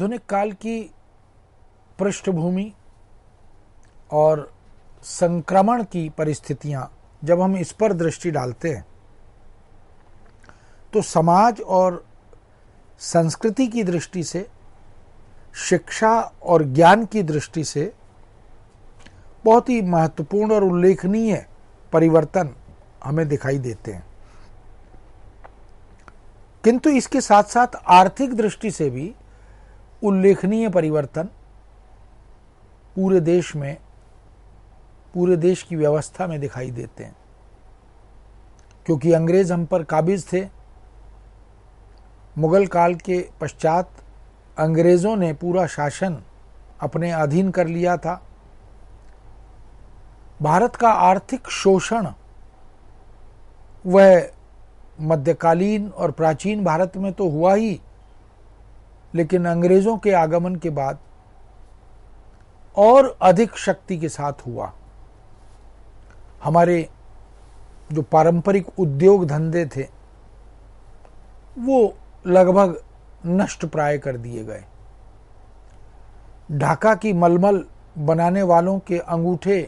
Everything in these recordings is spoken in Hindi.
आधुनिक काल की पृष्ठभूमि और संक्रमण की परिस्थितियां जब हम इस पर दृष्टि डालते हैं तो समाज और संस्कृति की दृष्टि से शिक्षा और ज्ञान की दृष्टि से बहुत ही महत्वपूर्ण और उल्लेखनीय परिवर्तन हमें दिखाई देते हैं किंतु इसके साथ साथ आर्थिक दृष्टि से भी उल्लेखनीय परिवर्तन पूरे देश में पूरे देश की व्यवस्था में दिखाई देते हैं क्योंकि अंग्रेज हम पर काबिज थे मुगल काल के पश्चात अंग्रेजों ने पूरा शासन अपने अधीन कर लिया था भारत का आर्थिक शोषण वह मध्यकालीन और प्राचीन भारत में तो हुआ ही लेकिन अंग्रेजों के आगमन के बाद और अधिक शक्ति के साथ हुआ हमारे जो पारंपरिक उद्योग धंधे थे वो लगभग नष्ट प्राय कर दिए गए ढाका की मलमल बनाने वालों के अंगूठे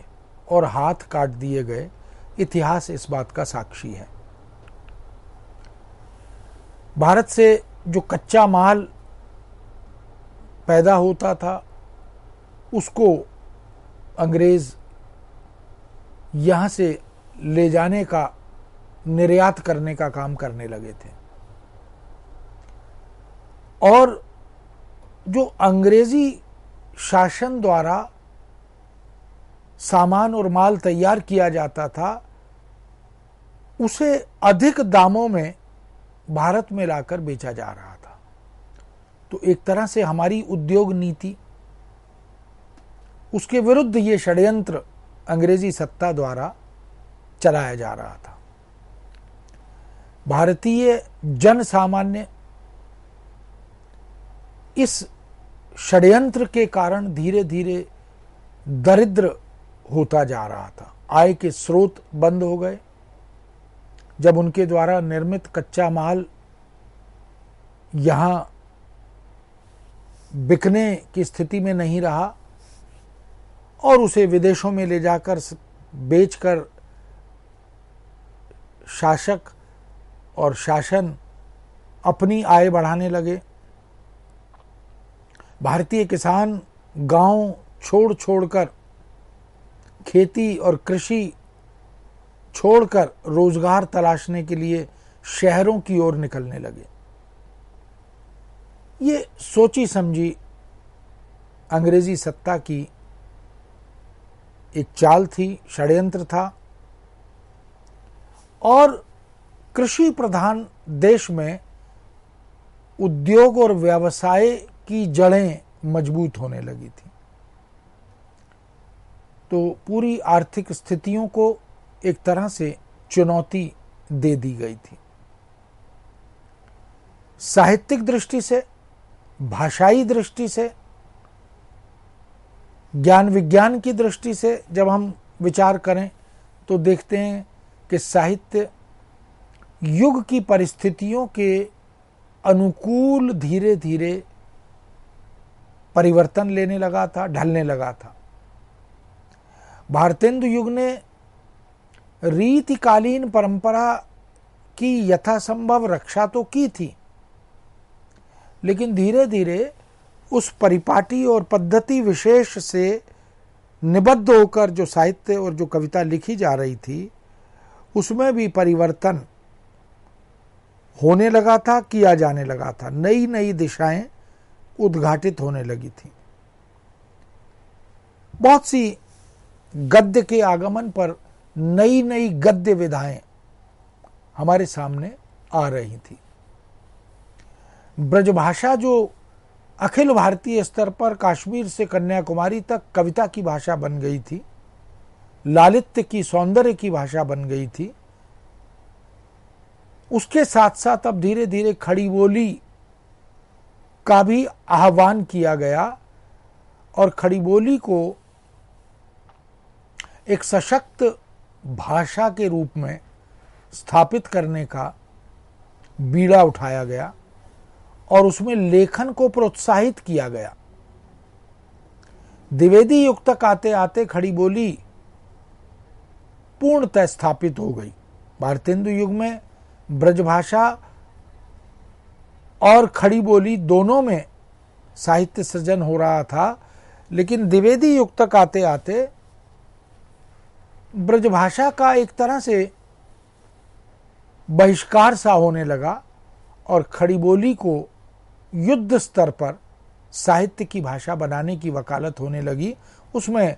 और हाथ काट दिए गए इतिहास इस बात का साक्षी है भारत से जो कच्चा माल पैदा होता था उसको अंग्रेज़ यहाँ से ले जाने का निर्यात करने का काम करने लगे थे और जो अंग्रेजी शासन द्वारा सामान और माल तैयार किया जाता था उसे अधिक दामों में भारत में लाकर बेचा जा रहा तो एक तरह से हमारी उद्योग नीति उसके विरुद्ध ये षड्यंत्र अंग्रेजी सत्ता द्वारा चलाया जा रहा था भारतीय जन सामान्य इस षड्यंत्र के कारण धीरे धीरे दरिद्र होता जा रहा था आय के स्रोत बंद हो गए जब उनके द्वारा निर्मित कच्चा माल यहाँ बिकने की स्थिति में नहीं रहा और उसे विदेशों में ले जाकर बेचकर शासक और शासन अपनी आय बढ़ाने लगे भारतीय किसान गांव छोड़ छोड़कर खेती और कृषि छोड़कर रोजगार तलाशने के लिए शहरों की ओर निकलने लगे ये सोची समझी अंग्रेजी सत्ता की एक चाल थी षड्यंत्र था और कृषि प्रधान देश में उद्योग और व्यवसाय की जड़ें मजबूत होने लगी थी तो पूरी आर्थिक स्थितियों को एक तरह से चुनौती दे दी गई थी साहित्यिक दृष्टि से भाषाई दृष्टि से ज्ञान विज्ञान की दृष्टि से जब हम विचार करें तो देखते हैं कि साहित्य युग की परिस्थितियों के अनुकूल धीरे धीरे परिवर्तन लेने लगा था ढलने लगा था भारतेंदु युग ने रीतिकालीन परंपरा की यथासंभव रक्षा तो की थी लेकिन धीरे धीरे उस परिपाटी और पद्धति विशेष से निबद्ध होकर जो साहित्य और जो कविता लिखी जा रही थी उसमें भी परिवर्तन होने लगा था किया जाने लगा था नई नई दिशाएं उद्घाटित होने लगी थी बहुत सी गद्य के आगमन पर नई नई गद्य विधाएं हमारे सामने आ रही थी ब्रजभाषा जो अखिल भारतीय स्तर पर कश्मीर से कन्याकुमारी तक कविता की भाषा बन गई थी लालित्य की सौंदर्य की भाषा बन गई थी उसके साथ साथ अब धीरे धीरे खड़ी बोली का भी आह्वान किया गया और खड़ी बोली को एक सशक्त भाषा के रूप में स्थापित करने का बीड़ा उठाया गया और उसमें लेखन को प्रोत्साहित किया गया द्विवेदी युग तक आते आते खड़ी बोली पूर्णतः स्थापित हो गई भारतेंदु युग में ब्रजभाषा और खड़ी बोली दोनों में साहित्य सृजन हो रहा था लेकिन द्विवेदी युग तक आते आते ब्रजभाषा का एक तरह से बहिष्कार सा होने लगा और खड़ी बोली को युद्ध स्तर पर साहित्य की भाषा बनाने की वकालत होने लगी उसमें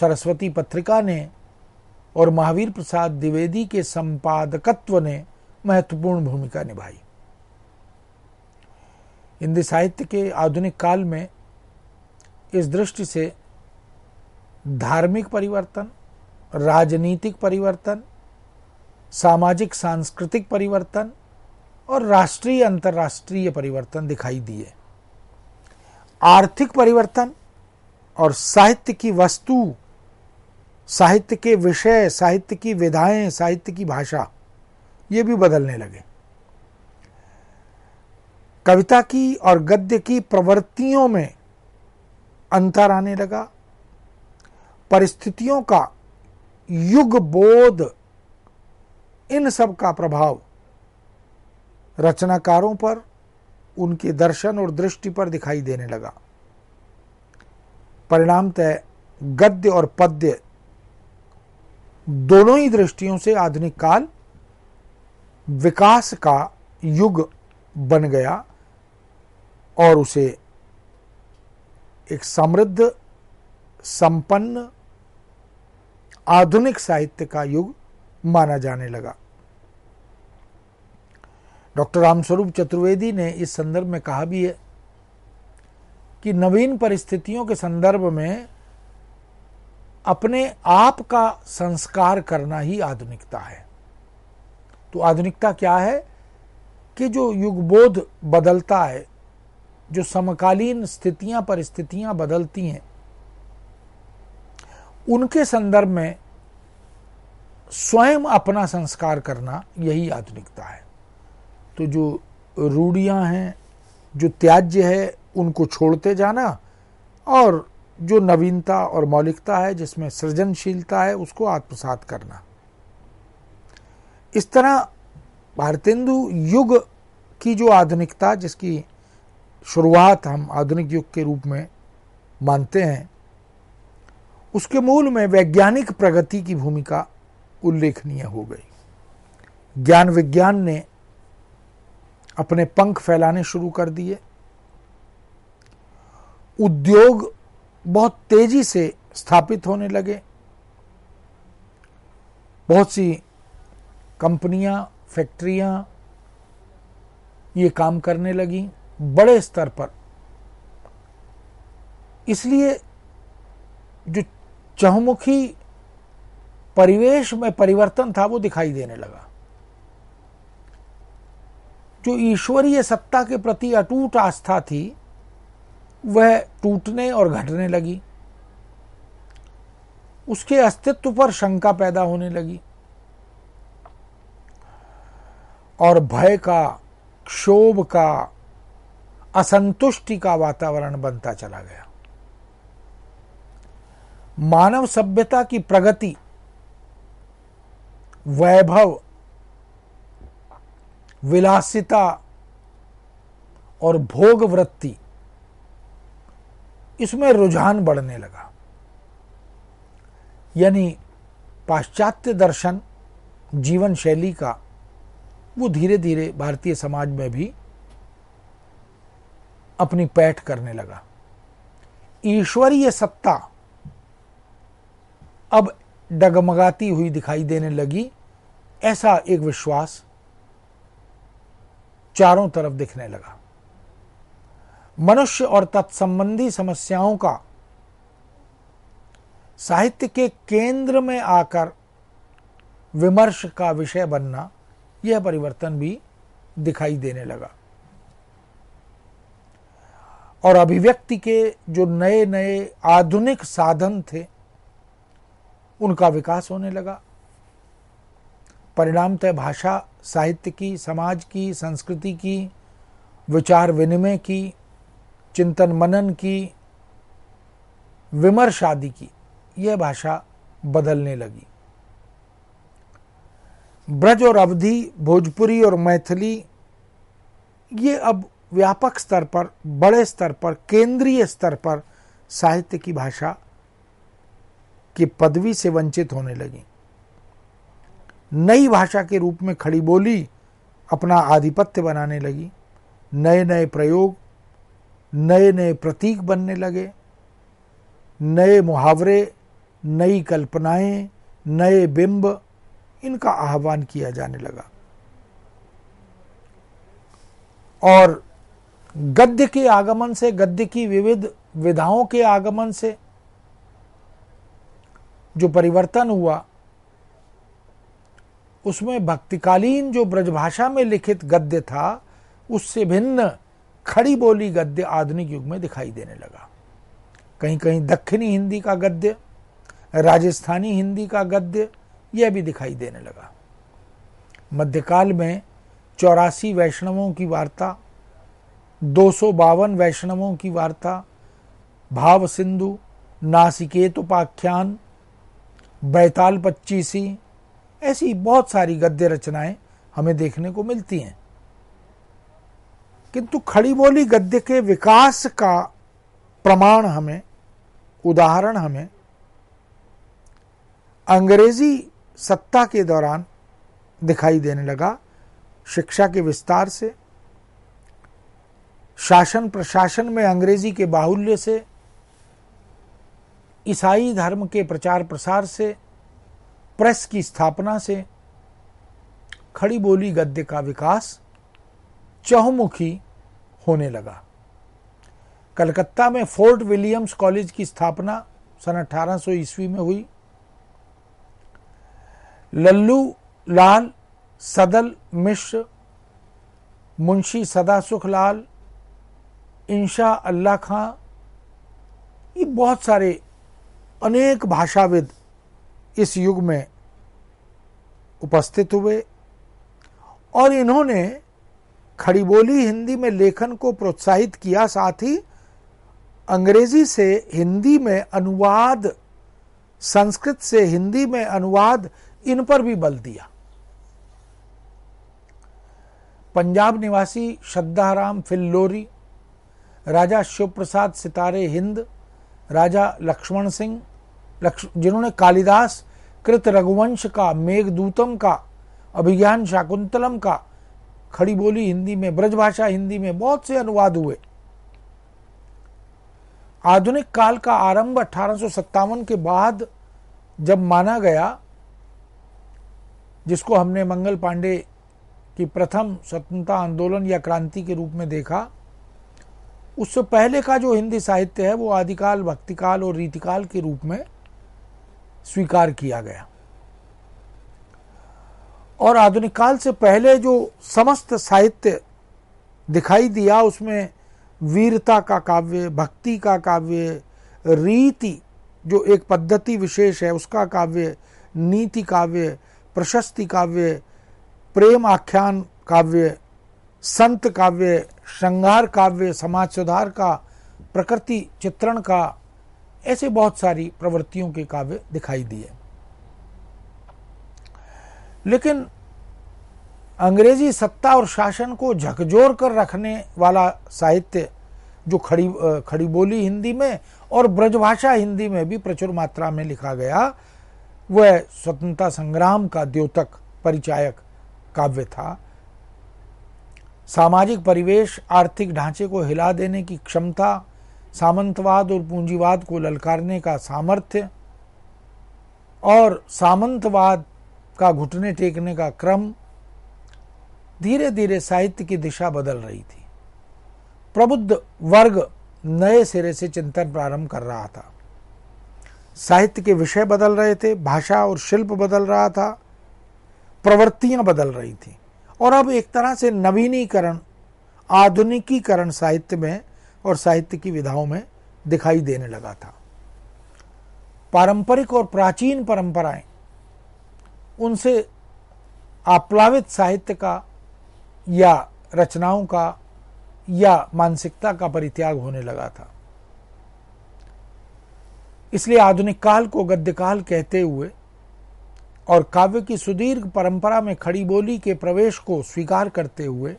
सरस्वती पत्रिका ने और महावीर प्रसाद द्विवेदी के संपादकत्व ने महत्वपूर्ण भूमिका निभाई हिंदी साहित्य के आधुनिक काल में इस दृष्टि से धार्मिक परिवर्तन राजनीतिक परिवर्तन सामाजिक सांस्कृतिक परिवर्तन और राष्ट्रीय अंतर्राष्ट्रीय परिवर्तन दिखाई दिए आर्थिक परिवर्तन और साहित्य की वस्तु साहित्य के विषय साहित्य की विधाएं साहित्य की भाषा ये भी बदलने लगे कविता की और गद्य की प्रवृत्तियों में अंतर आने लगा परिस्थितियों का युग बोध इन सब का प्रभाव रचनाकारों पर उनके दर्शन और दृष्टि पर दिखाई देने लगा परिणामतः गद्य और पद्य दोनों ही दृष्टियों से आधुनिक काल विकास का युग बन गया और उसे एक समृद्ध संपन्न आधुनिक साहित्य का युग माना जाने लगा डॉक्टर रामस्वरूप चतुर्वेदी ने इस संदर्भ में कहा भी है कि नवीन परिस्थितियों के संदर्भ में अपने आप का संस्कार करना ही आधुनिकता है तो आधुनिकता क्या है कि जो युगबोध बदलता है जो समकालीन स्थितियां परिस्थितियां बदलती हैं उनके संदर्भ में स्वयं अपना संस्कार करना यही आधुनिकता है तो जो रूढ़ियाँ हैं जो त्याज्य है उनको छोड़ते जाना और जो नवीनता और मौलिकता है जिसमें सृजनशीलता है उसको आत्मसात करना इस तरह भारतेंदु युग की जो आधुनिकता जिसकी शुरुआत हम आधुनिक युग के रूप में मानते हैं उसके मूल में वैज्ञानिक प्रगति की भूमिका उल्लेखनीय हो गई ज्ञान विज्ञान ने अपने पंख फैलाने शुरू कर दिए उद्योग बहुत तेजी से स्थापित होने लगे बहुत सी कंपनियां फैक्ट्रियां ये काम करने लगी बड़े स्तर पर इसलिए जो चहुमुखी परिवेश में परिवर्तन था वो दिखाई देने लगा जो ईश्वरीय सत्ता के प्रति अटूट आस्था थी वह टूटने और घटने लगी उसके अस्तित्व पर शंका पैदा होने लगी और भय का क्षोभ का असंतुष्टि का वातावरण बनता चला गया मानव सभ्यता की प्रगति वैभव विलासिता और भोग वृत्ति इसमें रुझान बढ़ने लगा यानी पाश्चात्य दर्शन जीवन शैली का वो धीरे धीरे भारतीय समाज में भी अपनी पैठ करने लगा ईश्वरीय सत्ता अब डगमगाती हुई दिखाई देने लगी ऐसा एक विश्वास चारों तरफ दिखने लगा मनुष्य और तत्संबंधी समस्याओं का साहित्य के केंद्र में आकर विमर्श का विषय बनना यह परिवर्तन भी दिखाई देने लगा और अभिव्यक्ति के जो नए नए आधुनिक साधन थे उनका विकास होने लगा परिणामतः भाषा साहित्य की समाज की संस्कृति की विचार विनिमय की चिंतन मनन की विमर्श आदि की यह भाषा बदलने लगी ब्रज और अवधि भोजपुरी और मैथिली ये अब व्यापक स्तर पर बड़े स्तर पर केंद्रीय स्तर पर साहित्य की भाषा की पदवी से वंचित होने लगी नई भाषा के रूप में खड़ी बोली अपना आधिपत्य बनाने लगी नए नए प्रयोग नए नए प्रतीक बनने लगे नए मुहावरे नई कल्पनाएं नए बिंब इनका आह्वान किया जाने लगा और गद्य के आगमन से गद्य की विविध विधाओं के आगमन से जो परिवर्तन हुआ उसमें भक्तिकालीन जो ब्रजभाषा में लिखित गद्य था उससे भिन्न खड़ी बोली गद्य आधुनिक युग में दिखाई देने लगा कहीं कहीं दक्षिणी हिंदी का गद्य राजस्थानी हिंदी का गद्य यह भी दिखाई देने लगा मध्यकाल में चौरासी वैष्णवों की वार्ता दो वैष्णवों की वार्ता भाव सिंधु नासिकेत उपाख्यान बैताल पच्चीसी ऐसी बहुत सारी गद्य रचनाएं हमें देखने को मिलती हैं किंतु खड़ी बोली गद्य के विकास का प्रमाण हमें उदाहरण हमें अंग्रेजी सत्ता के दौरान दिखाई देने लगा शिक्षा के विस्तार से शासन प्रशासन में अंग्रेजी के बाहुल्य से ईसाई धर्म के प्रचार प्रसार से प्रेस की स्थापना से खड़ी बोली गद्य का विकास चहुमुखी होने लगा कलकत्ता में फोर्ट विलियम्स कॉलेज की स्थापना सन 1800 ईस्वी में हुई लल्लू लाल सदल मिश्र मुंशी सदासुख लाल इंशा अल्लाह खां ये बहुत सारे अनेक भाषाविद इस युग में उपस्थित हुए और इन्होंने खड़ी बोली हिंदी में लेखन को प्रोत्साहित किया साथ ही अंग्रेजी से हिंदी में अनुवाद संस्कृत से हिंदी में अनुवाद इन पर भी बल दिया पंजाब निवासी श्रद्धाराम फिल्लोरी राजा शिवप्रसाद सितारे हिंद राजा लक्ष्मण सिंह जिन्होंने कालिदास कृत रघुवंश का मेघदूतम का अभिज्ञान शाकुंतलम का खड़ी बोली हिंदी में ब्रजभाषा हिंदी में बहुत से अनुवाद हुए आधुनिक काल का आरंभ अठारह के बाद जब माना गया जिसको हमने मंगल पांडे की प्रथम स्वतंत्रता आंदोलन या क्रांति के रूप में देखा उससे पहले का जो हिंदी साहित्य है वो आदिकाल भक्तिकाल और रीतिकाल के रूप में स्वीकार किया गया और आधुनिक काल से पहले जो समस्त साहित्य दिखाई दिया उसमें वीरता का काव्य भक्ति का काव्य रीति जो एक पद्धति विशेष है उसका काव्य नीति काव्य प्रशस्ति काव्य प्रेम आख्यान काव्य संत काव्य श्रृंगार काव्य समाज सुधार का प्रकृति चित्रण का ऐसे बहुत सारी प्रवृत्तियों के काव्य दिखाई दिए लेकिन अंग्रेजी सत्ता और शासन को झकझोर कर रखने वाला साहित्य जो खड़ी खड़ी बोली हिंदी में और ब्रजभाषा हिंदी में भी प्रचुर मात्रा में लिखा गया वह स्वतंत्रता संग्राम का द्योतक परिचायक काव्य था सामाजिक परिवेश आर्थिक ढांचे को हिला देने की क्षमता सामंतवाद और पूंजीवाद को ललकारने का सामर्थ्य और सामंतवाद का घुटने टेकने का क्रम धीरे धीरे साहित्य की दिशा बदल रही थी प्रबुद्ध वर्ग नए सिरे से चिंतन प्रारंभ कर रहा था साहित्य के विषय बदल रहे थे भाषा और शिल्प बदल रहा था प्रवृत्तियां बदल रही थी और अब एक तरह से नवीनीकरण आधुनिकीकरण साहित्य में और साहित्य की विधाओं में दिखाई देने लगा था पारंपरिक और प्राचीन परंपराएं उनसे आप्लावित साहित्य का या रचनाओं का या मानसिकता का परित्याग होने लगा था इसलिए आधुनिक काल को गद्यकाल कहते हुए और काव्य की सुदीर्घ परंपरा में खड़ी बोली के प्रवेश को स्वीकार करते हुए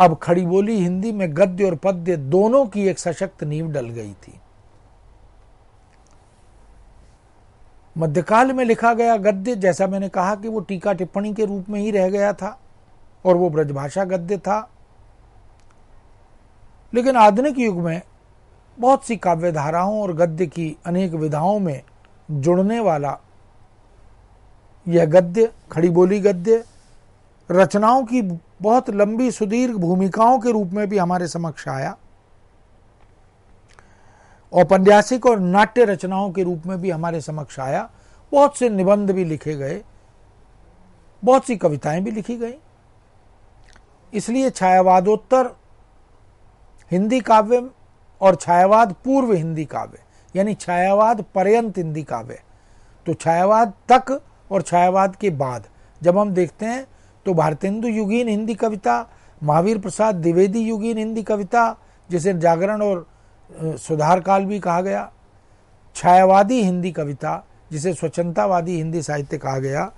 अब खड़ी बोली हिंदी में गद्य और पद्य दोनों की एक सशक्त नींव डल गई थी मध्यकाल में लिखा गया गद्य जैसा मैंने कहा कि वो टीका टिप्पणी के रूप में ही रह गया था और वो ब्रजभाषा गद्य था लेकिन आधुनिक युग में बहुत सी काव्य धाराओं और गद्य की अनेक विधाओं में जुड़ने वाला यह गद्य खड़ी बोली गद्य रचनाओं की बहुत लंबी सुदीर्घ भूमिकाओं के रूप में भी हमारे समक्ष आया औपन्यासिक और नाट्य रचनाओं के रूप में भी हमारे समक्ष आया बहुत से निबंध भी लिखे गए बहुत सी कविताएं भी लिखी गई इसलिए छायावादोत्तर हिंदी काव्य और छायावाद पूर्व हिंदी काव्य यानी छायावाद पर्यंत हिंदी काव्य तो छायावाद तक और छायावाद के बाद जब हम देखते हैं तो भारतेंदु युगीन हिंदी कविता महावीर प्रसाद द्विवेदी युगीन हिंदी कविता जिसे जागरण और सुधार काल भी कहा गया छायावादी हिंदी कविता जिसे स्वच्छतावादी हिंदी साहित्य कहा गया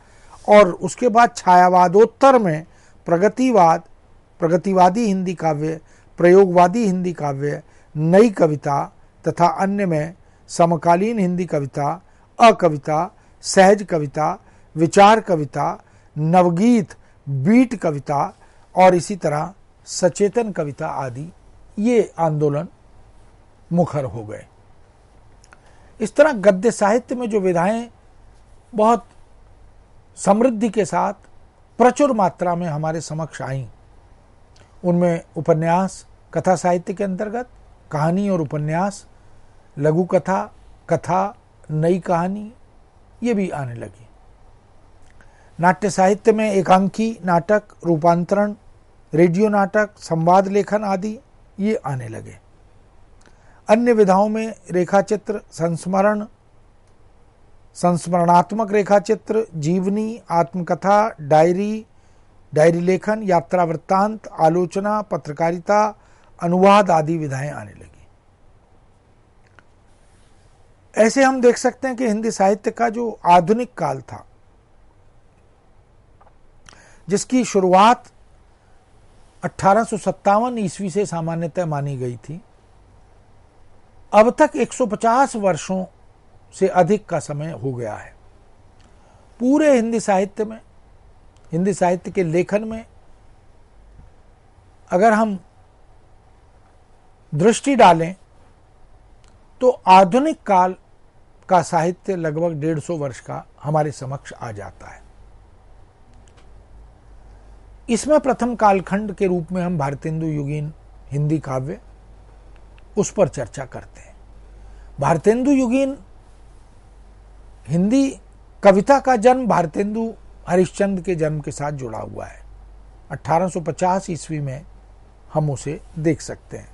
और उसके बाद छायावादोत्तर में प्रगतिवाद प्रगतिवादी हिंदी काव्य प्रयोगवादी हिंदी काव्य नई कविता तथा अन्य में समकालीन हिंदी कविता अकविता सहज कविता विचार कविता नवगीत बीट कविता और इसी तरह सचेतन कविता आदि ये आंदोलन मुखर हो गए इस तरह गद्य साहित्य में जो विधाएं बहुत समृद्धि के साथ प्रचुर मात्रा में हमारे समक्ष आईं उनमें उपन्यास कथा साहित्य के अंतर्गत कहानी और उपन्यास लघु कथा कथा नई कहानी ये भी आने लगी नाट्य साहित्य में एकांकी नाटक रूपांतरण रेडियो नाटक संवाद लेखन आदि ये आने लगे अन्य विधाओं में रेखाचित्र संस्मरण संस्मरणात्मक रेखाचित्र जीवनी आत्मकथा डायरी डायरी लेखन यात्रा वृत्तांत आलोचना पत्रकारिता अनुवाद आदि विधाएं आने लगी ऐसे हम देख सकते हैं कि हिंदी साहित्य का जो आधुनिक काल था जिसकी शुरुआत अट्ठारह ईस्वी से सामान्यतः मानी गई थी अब तक 150 वर्षों से अधिक का समय हो गया है पूरे हिंदी साहित्य में हिंदी साहित्य के लेखन में अगर हम दृष्टि डालें तो आधुनिक काल का साहित्य लगभग 150 वर्ष का हमारे समक्ष आ जाता है इसमें प्रथम कालखंड के रूप में हम भारतेंदु युगीन हिंदी काव्य उस पर चर्चा करते हैं भारतेंदु युगीन हिंदी कविता का जन्म भारतेंदु हरिश्चंद्र के जन्म के साथ जुड़ा हुआ है 1850 ईस्वी में हम उसे देख सकते हैं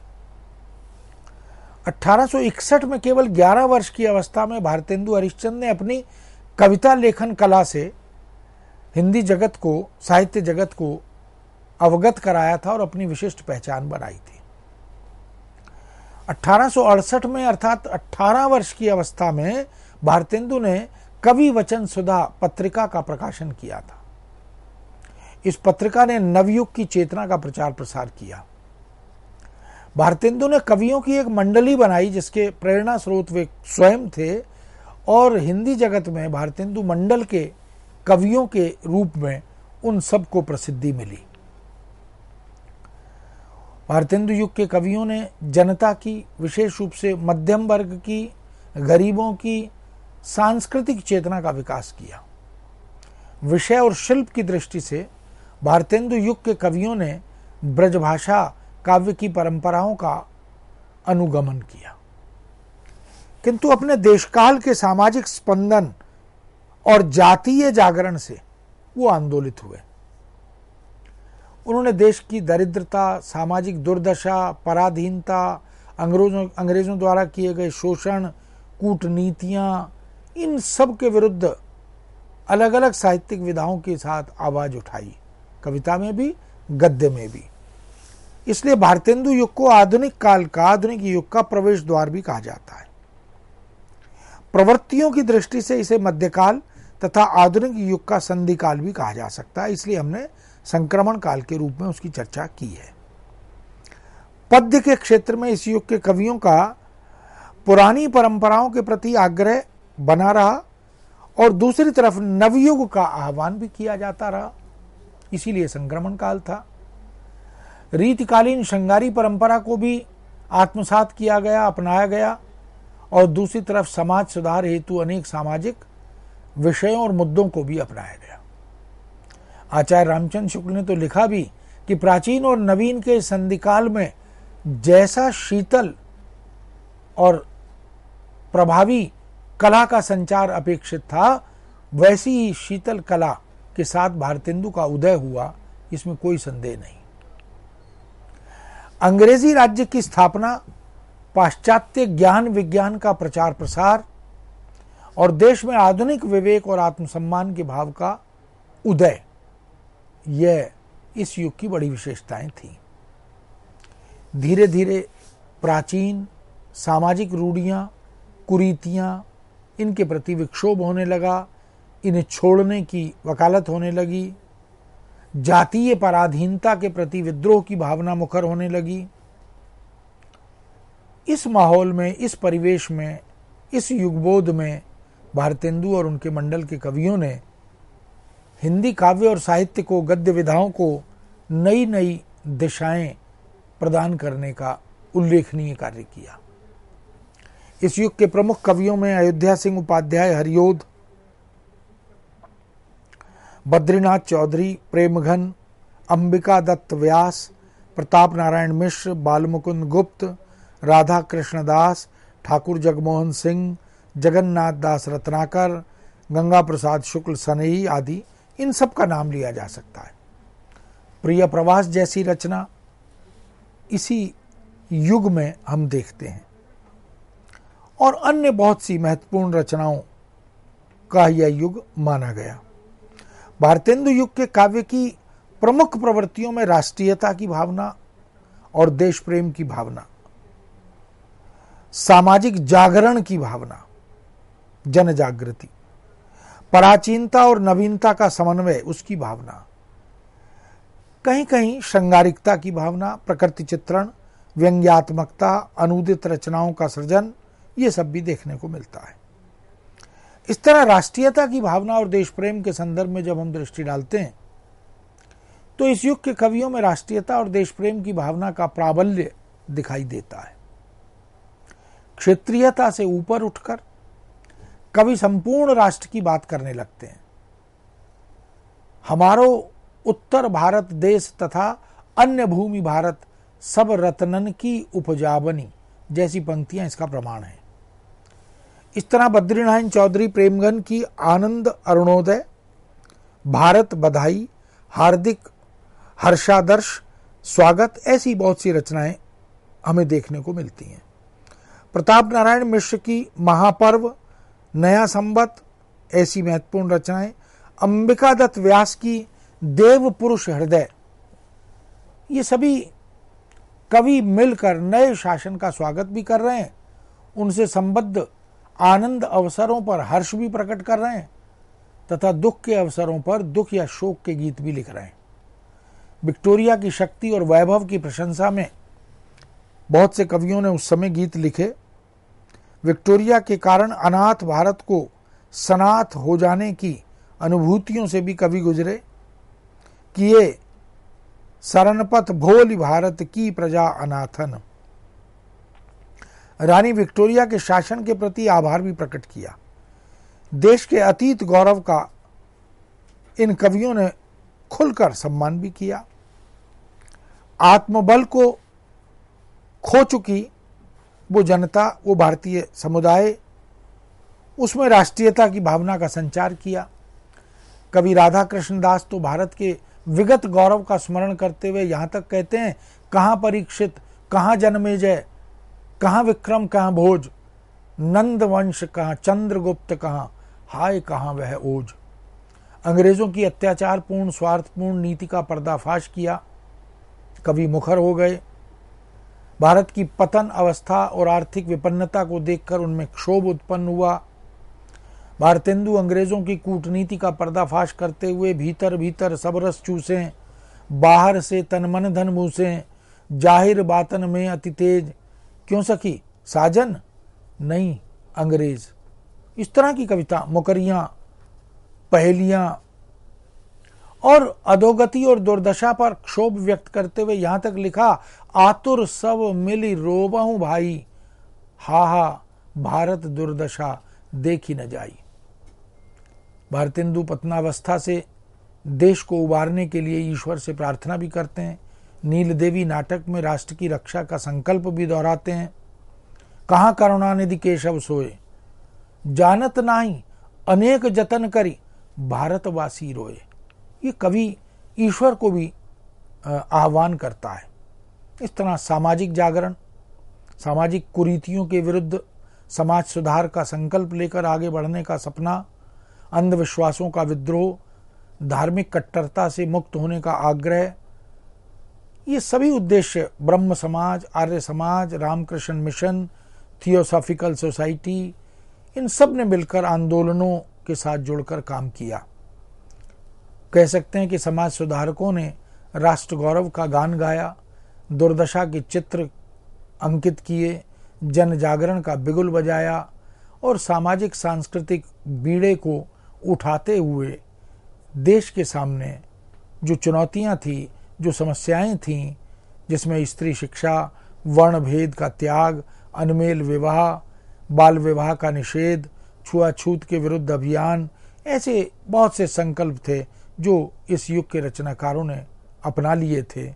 1861 में केवल 11 वर्ष की अवस्था में भारतेंदु हरिश्चंद्र ने अपनी कविता लेखन कला से हिंदी जगत को साहित्य जगत को अवगत कराया था और अपनी विशिष्ट पहचान बनाई थी अठारह में अर्थात 18 वर्ष की अवस्था में भारतेंदु ने कवि वचन सुधा पत्रिका का प्रकाशन किया था इस पत्रिका ने नवयुग की चेतना का प्रचार प्रसार किया भारतेंदु ने कवियों की एक मंडली बनाई जिसके प्रेरणा स्रोत वे स्वयं थे और हिंदी जगत में भारतेंदु मंडल के कवियों के रूप में उन सबको प्रसिद्धि मिली भारतेंदु युग के कवियों ने जनता की विशेष रूप से मध्यम वर्ग की गरीबों की सांस्कृतिक चेतना का विकास किया विषय और शिल्प की दृष्टि से भारतेंदु युग के कवियों ने ब्रजभाषा काव्य की परंपराओं का अनुगमन किया किंतु अपने देशकाल के सामाजिक स्पंदन और जातीय जागरण से वो आंदोलित हुए उन्होंने देश की दरिद्रता सामाजिक दुर्दशा पराधीनता अंग्रेजों अंग्रेजों द्वारा किए गए शोषण कूटनीतियां इन सब के विरुद्ध अलग अलग साहित्यिक विधाओं के साथ आवाज उठाई कविता में भी गद्य में भी इसलिए भारतेंदु युग को आधुनिक काल का आधुनिक युग का प्रवेश द्वार भी कहा जाता है प्रवृत्तियों की दृष्टि से इसे मध्यकाल तथा आधुनिक युग का संधि काल भी कहा जा सकता है इसलिए हमने संक्रमण काल के रूप में उसकी चर्चा की है पद्य के क्षेत्र में इस युग के कवियों का पुरानी परंपराओं के प्रति आग्रह बना रहा और दूसरी तरफ नवयुग का आह्वान भी किया जाता रहा इसीलिए संक्रमण काल था रीतकालीन श्रृंगारी परंपरा को भी आत्मसात किया गया अपनाया गया और दूसरी तरफ समाज सुधार हेतु अनेक सामाजिक विषयों और मुद्दों को भी अपनाया गया आचार्य रामचंद्र शुक्ल ने तो लिखा भी कि प्राचीन और नवीन के संधिकाल में जैसा शीतल और प्रभावी कला का संचार अपेक्षित था वैसी ही शीतल कला के साथ भारतेंदु का उदय हुआ इसमें कोई संदेह नहीं अंग्रेजी राज्य की स्थापना पाश्चात्य ज्ञान विज्ञान का प्रचार प्रसार और देश में आधुनिक विवेक और आत्मसम्मान के भाव का उदय यह इस युग की बड़ी विशेषताएं थी धीरे धीरे प्राचीन सामाजिक रूढ़ियां कुरीतियां इनके प्रति विक्षोभ होने लगा इन्हें छोड़ने की वकालत होने लगी जातीय पराधीनता के प्रति विद्रोह की भावना मुखर होने लगी इस माहौल में इस परिवेश में इस युगबोध में भारतेंदु और उनके मंडल के कवियों ने हिंदी काव्य और साहित्य को गद्य विधाओं को नई नई दिशाएं प्रदान करने का उल्लेखनीय कार्य किया इस युग के प्रमुख कवियों में अयोध्या सिंह उपाध्याय हरियोध बद्रीनाथ चौधरी प्रेमघन अंबिका दत्त व्यास प्रताप नारायण मिश्र बालमुकुंद गुप्त राधा कृष्णदास ठाकुर जगमोहन सिंह जगन्नाथ दास रत्नाकर गंगा प्रसाद शुक्ल सनई आदि इन सब का नाम लिया जा सकता है प्रिय प्रवास जैसी रचना इसी युग में हम देखते हैं और अन्य बहुत सी महत्वपूर्ण रचनाओं का यह युग माना गया भारतेंदु युग के काव्य की प्रमुख प्रवृत्तियों में राष्ट्रीयता की भावना और देश प्रेम की भावना सामाजिक जागरण की भावना जन जागृति प्राचीनता और नवीनता का समन्वय उसकी भावना कहीं कहीं श्रृंगारिकता की भावना प्रकृति चित्रण व्यंग्यात्मकता अनुदित रचनाओं का सृजन ये सब भी देखने को मिलता है इस तरह राष्ट्रीयता की भावना और देश प्रेम के संदर्भ में जब हम दृष्टि डालते हैं तो इस युग के कवियों में राष्ट्रीयता और देश प्रेम की भावना का प्राबल्य दिखाई देता है क्षेत्रीयता से ऊपर उठकर कवि संपूर्ण राष्ट्र की बात करने लगते हैं हमारो उत्तर भारत देश तथा अन्य भूमि भारत सब रत्नन की उपजावनी जैसी पंक्तियां इसका प्रमाण है इस तरह बद्रीनारायण चौधरी प्रेमगन की आनंद अरुणोदय भारत बधाई हार्दिक हर्षादर्श स्वागत ऐसी बहुत सी रचनाएं हमें देखने को मिलती हैं प्रताप नारायण मिश्र की महापर्व नया संबत ऐसी महत्वपूर्ण रचनाएं अंबिका दत्त व्यास की देव पुरुष हृदय ये सभी कवि मिलकर नए शासन का स्वागत भी कर रहे हैं उनसे संबद्ध आनंद अवसरों पर हर्ष भी प्रकट कर रहे हैं तथा दुख के अवसरों पर दुख या शोक के गीत भी लिख रहे हैं विक्टोरिया की शक्ति और वैभव की प्रशंसा में बहुत से कवियों ने उस समय गीत लिखे विक्टोरिया के कारण अनाथ भारत को सनाथ हो जाने की अनुभूतियों से भी कभी गुजरे कि ये शरणपथ भोली भारत की प्रजा अनाथन रानी विक्टोरिया के शासन के प्रति आभार भी प्रकट किया देश के अतीत गौरव का इन कवियों ने खुलकर सम्मान भी किया आत्मबल को खो चुकी वो जनता वो भारतीय समुदाय उसमें राष्ट्रीयता की भावना का संचार किया कवि राधा कृष्ण दास तो भारत के विगत गौरव का स्मरण करते हुए यहाँ तक कहते हैं कहाँ परीक्षित कहाँ जय कहाँ विक्रम कहाँ भोज नंद वंश कहाँ चंद्रगुप्त कहाँ हाय कहाँ वह ओज अंग्रेजों की अत्याचारपूर्ण स्वार्थपूर्ण नीति का पर्दाफाश किया कभी मुखर हो गए भारत की पतन अवस्था और आर्थिक विपन्नता को देखकर उनमें क्षोभ उत्पन्न हुआ भारतेंदु अंग्रेजों की कूटनीति का पर्दाफाश करते हुए भीतर भीतर सबरस चूसे बाहर से तन मन धन मूसें जाहिर बातन में अति तेज क्यों सखी साजन नहीं अंग्रेज इस तरह की कविता मुकरिया पहेलियां और अधोगति और दुर्दशा पर क्षोभ व्यक्त करते हुए यहां तक लिखा आतुर सब मिली रोबहू भाई हा हा भारत दुर्दशा देखी न जाई भारतेंदु पतनावस्था से देश को उबारने के लिए ईश्वर से प्रार्थना भी करते हैं नील देवी नाटक में राष्ट्र की रक्षा का संकल्प भी दोहराते हैं कहा करुणानिधि केशव सोए जानत नाही अनेक जतन करी भारतवासी रोए ये कवि ईश्वर को भी आह्वान करता है इस तरह सामाजिक जागरण सामाजिक कुरीतियों के विरुद्ध समाज सुधार का संकल्प लेकर आगे बढ़ने का सपना अंधविश्वासों का विद्रोह धार्मिक कट्टरता से मुक्त होने का आग्रह ये सभी उद्देश्य ब्रह्म Samaj Arya Samaj Ramakrishna Mission Theosophical Society इन सब ने मिलकर आंदोलनों के साथ जुड़कर काम किया कह सकते हैं कि समाज सुधारकों ने राष्ट्र गौरव का गान गाया दुर्दशा के चित्र अंकित किए जन जागरण का बिगुल बजाया और सामाजिक सांस्कृतिक बीड़े को उठाते हुए देश के सामने जो चुनौतियां थी जो समस्याएं थीं जिसमें स्त्री शिक्षा वर्ण भेद का त्याग अनमेल विवाह बाल विवाह का निषेध छुआछूत के विरुद्ध अभियान ऐसे बहुत से संकल्प थे जो इस युग के रचनाकारों ने अपना लिए थे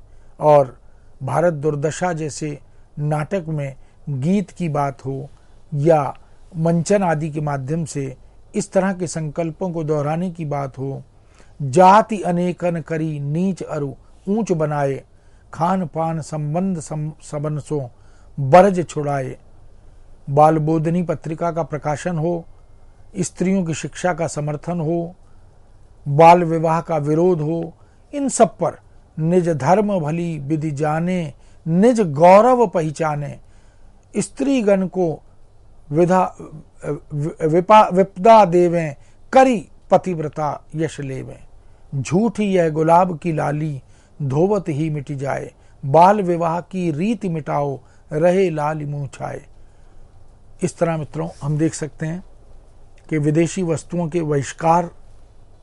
और भारत दुर्दशा जैसे नाटक में गीत की बात हो या मंचन आदि के माध्यम से इस तरह के संकल्पों को दोहराने की बात हो जाति अनेकन करी नीच अरु ऊंच बनाए खान पान संबंध सबनसों बरज छुड़ाए बालबोधनी पत्रिका का प्रकाशन हो स्त्रियों की शिक्षा का समर्थन हो बाल विवाह का विरोध हो इन सब पर निज धर्म भली विधि जाने निज गौरव पहचाने स्त्रीगण को विधा विपदा देवे करी पतिव्रता यश झूठ झूठी यह गुलाब की लाली धोवत ही मिट जाए बाल विवाह की रीत मिटाओ रहे लाल मुंह छाए इस तरह मित्रों हम देख सकते हैं कि विदेशी वस्तुओं के बहिष्कार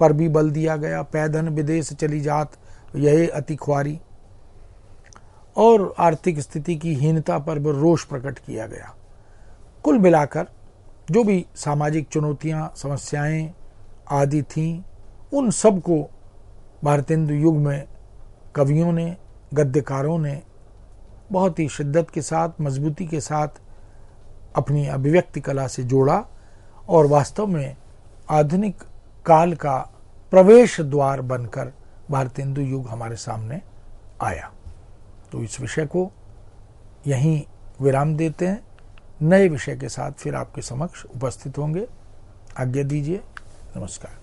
पर भी बल दिया गया पैधन विदेश चली जात यह अति खुआरी और आर्थिक स्थिति की हीनता पर भी रोष प्रकट किया गया कुल मिलाकर जो भी सामाजिक चुनौतियां समस्याएं आदि थीं उन सबको भारतेंदु युग में कवियों ने गद्यकारों ने बहुत ही शिद्दत के साथ मजबूती के साथ अपनी अभिव्यक्ति कला से जोड़ा और वास्तव में आधुनिक काल का प्रवेश द्वार बनकर भारतेंदु युग हमारे सामने आया तो इस विषय को यहीं विराम देते हैं नए विषय के साथ फिर आपके समक्ष उपस्थित होंगे आज्ञा दीजिए नमस्कार